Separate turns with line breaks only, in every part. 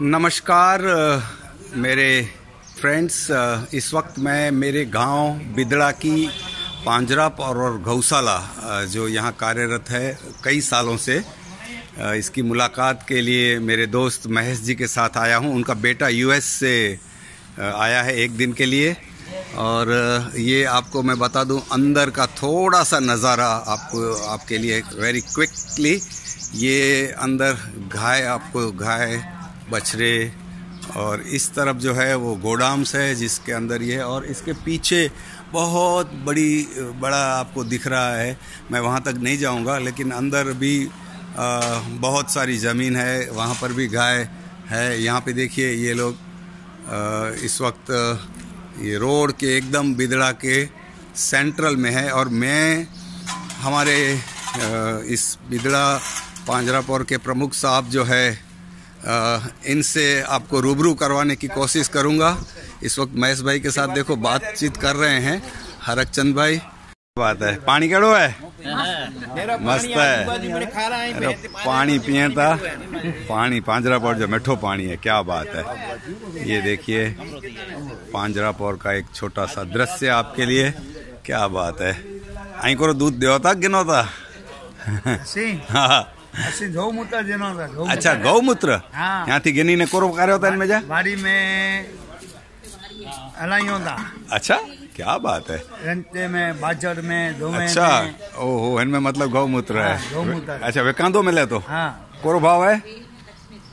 नमस्कार मेरे फ्रेंड्स इस वक्त मैं मेरे गांव बिदड़ा की पांजराप और गौशाला जो यहां कार्यरत है कई सालों से इसकी मुलाकात के लिए मेरे दोस्त महेश जी के साथ आया हूं उनका बेटा यूएस से आया है एक दिन के लिए और ये आपको मैं बता दूं अंदर का थोड़ा सा नज़ारा आपको आपके लिए वेरी क्विकली ये अंदर घाय आपको घाय बछड़े और इस तरफ जो है वो गोडाम्स है जिसके अंदर ये और इसके पीछे बहुत बड़ी बड़ा आपको दिख रहा है मैं वहाँ तक नहीं जाऊँगा लेकिन अंदर भी आ, बहुत सारी ज़मीन है वहाँ पर भी गाय है यहाँ पे देखिए ये लोग आ, इस वक्त ये रोड के एकदम बिदड़ा के सेंट्रल में है और मैं हमारे आ, इस बिदड़ा पांजरापुर के प्रमुख साहब जो है इनसे आपको रूबरू करवाने की कोशिश करूँगा इस वक्त महेश भाई के साथ देखो बातचीत कर रहे हैं हरक चंद भाई बात है पानी कड़ो है
मस्त है अरे पानी पिए था
पानी पांजरा पौर जो मिठो पानी है क्या बात
है ये देखिए
पौर का एक छोटा सा दृश्य आपके लिए क्या बात है आई को दूध दियो था गिनो था हाँ, हाँ।
ਅਸੀਂ ਗਊਮੂਤਰ ਜਿਹਨਾਂ ਦਾ ਅੱਛਾ ਗਊਮੂਤਰ ਹਾਂ ત્યાંથી ગેનીને કોરો કર્યો હતો એમને જા વાડી મે હલાઈઓ હતા
અચ્છા क्या बात है
रंते में बाजर में दो में अच्छा
ओहो में मतलब गौमूत्र है गौमूत्र अच्छा वे कांदो मिले तो हाँ कोरो भाव है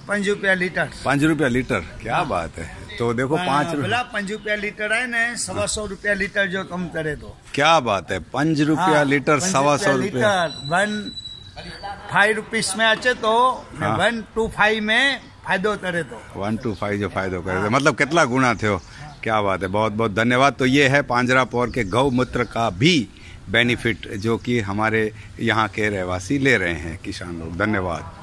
पांच रुपया लीटर पांच रुपया लीटर क्या हाँ। बात है तो देखो पांच रुपया
पांच रुपया लीटर है ना सवा सौ रुपया लीटर जो कम करे तो
क्या बात है पांच रुपया लीटर सवा सौ रुपया
लीटर वन फाइव रुपीस में अच्छे तो हाँ। वन टू फाइव में फायदो करे तो
वन टू फाइव जो फायदो करे थे तो। मतलब कितना गुना थे क्या बात है बहुत बहुत धन्यवाद तो ये है पांजरापोर के गौमूत्र का भी बेनिफिट जो कि
हमारे यहाँ के रहवासी ले रहे हैं किसान लोग धन्यवाद